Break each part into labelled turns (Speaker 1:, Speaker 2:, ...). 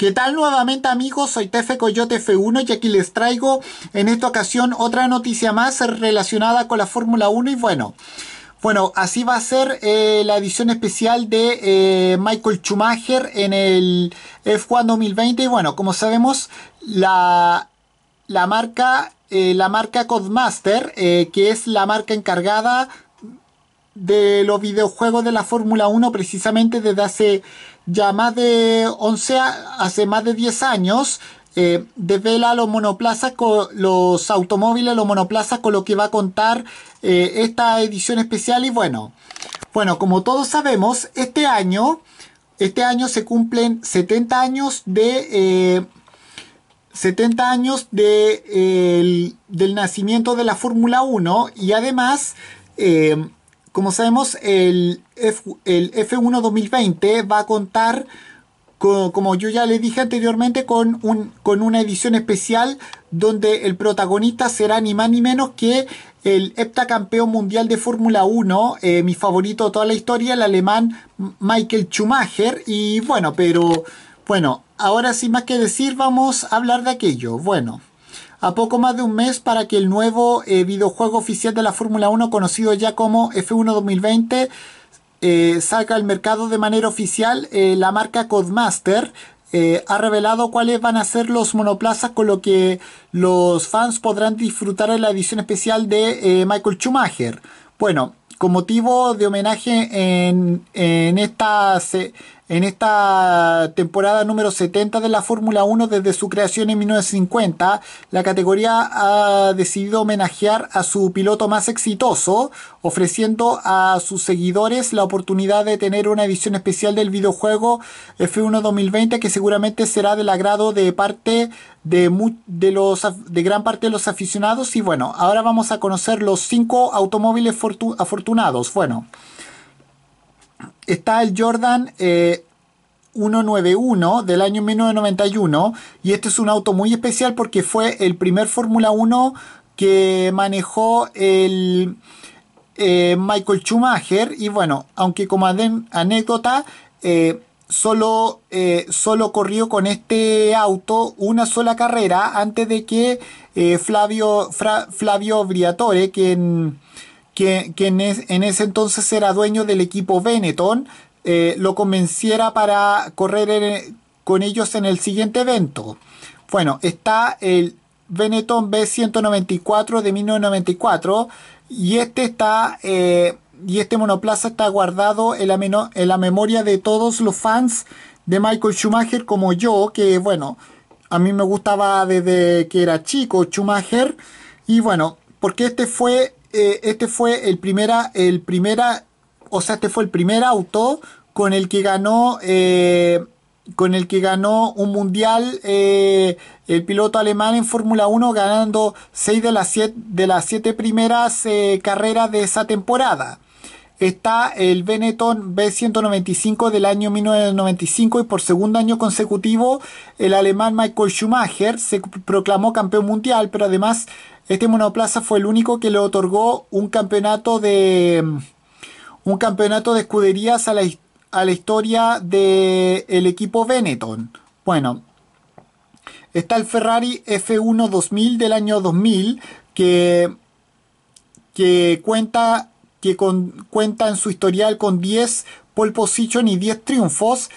Speaker 1: ¿Qué tal nuevamente amigos? Soy Tefe Coyote F1 y aquí les traigo en esta ocasión otra noticia más relacionada con la Fórmula 1 y bueno... Bueno, así va a ser eh, la edición especial de eh, Michael Schumacher en el F1 2020. Y bueno, como sabemos, la, la marca, eh, la marca Codemaster, que es la marca encargada de los videojuegos de la Fórmula 1 precisamente desde hace ya más de 11, hace más de 10 años, eh, desvela los monoplazas, los automóviles, los monoplazas con lo que va a contar eh, esta edición especial. Y bueno, bueno, como todos sabemos, este año, este año se cumplen 70 años de... 70 eh, años de, del nacimiento de la Fórmula 1 y además como sabemos, el, F, 1 2020 va a contar, como yo ya le dije anteriormente, con, un, con una edición especial donde el protagonista será ni más ni menos que el heptacampeón mundial de Fórmula 1, eh, mi favorito de toda la historia, el alemán Michael Schumacher. Y bueno, pero bueno, ahora sin más que decir, vamos a hablar de aquello. Bueno a poco más de un mes para que el nuevo eh, videojuego oficial de la Fórmula 1, conocido ya como F1 2020, eh, salga al mercado de manera oficial eh, la marca Codemaster. ha revelado cuáles van a ser los monoplazas con lo que los fans podrán disfrutar en la edición especial de Michael Schumacher. Bueno, con motivo de homenaje en, en, esta, en esta temporada número 70 de la Fórmula 1 desde su creación en 1950. La categoría ha decidido homenajear a su piloto más exitoso, ofreciendo a sus seguidores la oportunidad de tener una edición especial del videojuego F1 2020 que seguramente será del agrado de parte de, de gran parte de los aficionados. Y bueno, ahora vamos a conocer los cinco automóviles afortunados. Bueno está el Jordan 191 eh, del año 1991 y este es un auto muy especial porque fue el primer Fórmula 1 que manejó el eh, Michael Schumacher y bueno, aunque como anécdota eh, solo, solo corrió con este auto una sola carrera antes de que Flavio, Flavio Briatore, quien quien, en ese entonces era dueño del equipo Benetton, eh, lo convenciera para correr con ellos en el siguiente evento. Bueno, está el Benetton B194 de 1994 y este está... Eh, y este monoplaza está guardado en la, en la, memoria de todos los fans de Michael Schumacher como yo, que bueno, a mí me gustaba desde que era chico Schumacher, y bueno, porque este fue eh, este fue el primera, el primera, o sea, este fue el primer auto con el que ganó, eh, con el que ganó un mundial eh, el piloto alemán en Fórmula 1, ganando 6 de las 7 de las siete primeras carreras de esa temporada está el Benetton B195 del año 1995 y por segundo año consecutivo el alemán Michael Schumacher se proclamó campeón mundial, pero además este monoplaza fue el único que le otorgó un campeonato de un campeonato de escuderías a la, historia del equipo Benetton. Bueno, está el Ferrari F1 2000 del año 2000 que que cuenta que cuenta en su historial con 10 pole position y 10 triunfos.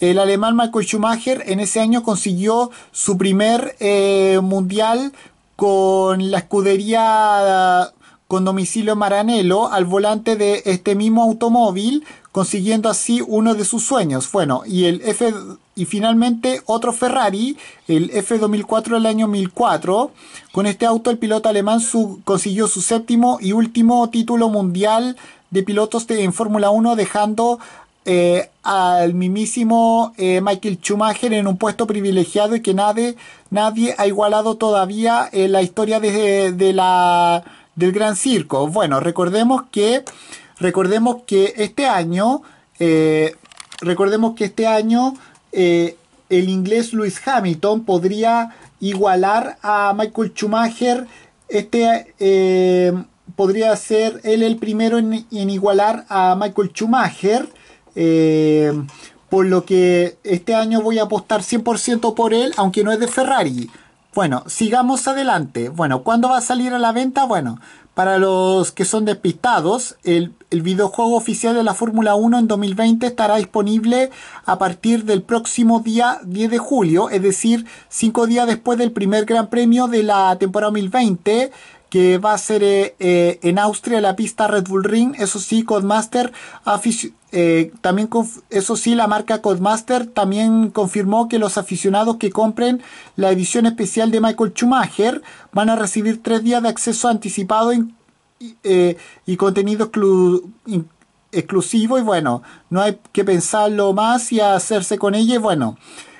Speaker 1: El alemán Michael Schumacher en ese año consiguió su primer eh, mundial con la escudería con domicilio Maranello al volante de este mismo automóvil consiguiendo así uno de sus sueños. Bueno, y el F y finalmente otro Ferrari, el F2004 del año 1004. Con este auto el piloto alemán consiguió su séptimo y último título mundial de pilotos de, en Fórmula 1 dejando eh, al mismísimo eh, Michael Schumacher en un puesto privilegiado y que nadie, nadie ha igualado todavía en la historia de, de la, del Gran Circo. Bueno, recordemos que Recordemos que este año, eh, recordemos que este año eh, el inglés Lewis Hamilton podría igualar a Michael Schumacher. Este eh, podría ser él el primero en, en igualar a Michael Schumacher. por lo que este año voy a apostar 100% por él, aunque no es de Ferrari. Bueno, sigamos adelante. Bueno, ¿cuándo va a salir a la venta? Bueno, para los que son despistados, el, videojuego oficial de la Fórmula 1 en 2020 estará disponible a partir del próximo día 10 de julio, es decir, cinco días después del primer Gran Premio de la temporada 2020 que va a ser eh, eh, en Austria la pista Red Bull Ring, eso sí, Codemaster eh, también eso sí, la marca Codemaster también confirmó que los aficionados que compren la edición especial de Michael Schumacher van a recibir tres días de acceso anticipado eh, y, contenido exclusivo. Y bueno, no hay que pensarlo más y hacerse con ella. Y bueno,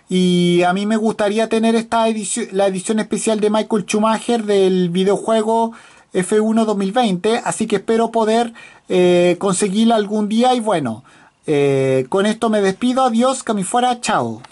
Speaker 1: y a mí me gustaría tener esta edición, la edición especial de Michael Schumacher del videojuego F1 2020, así que espero poder eh, conseguirla algún día y bueno, eh, con esto me despido, adiós, que fuera, chao.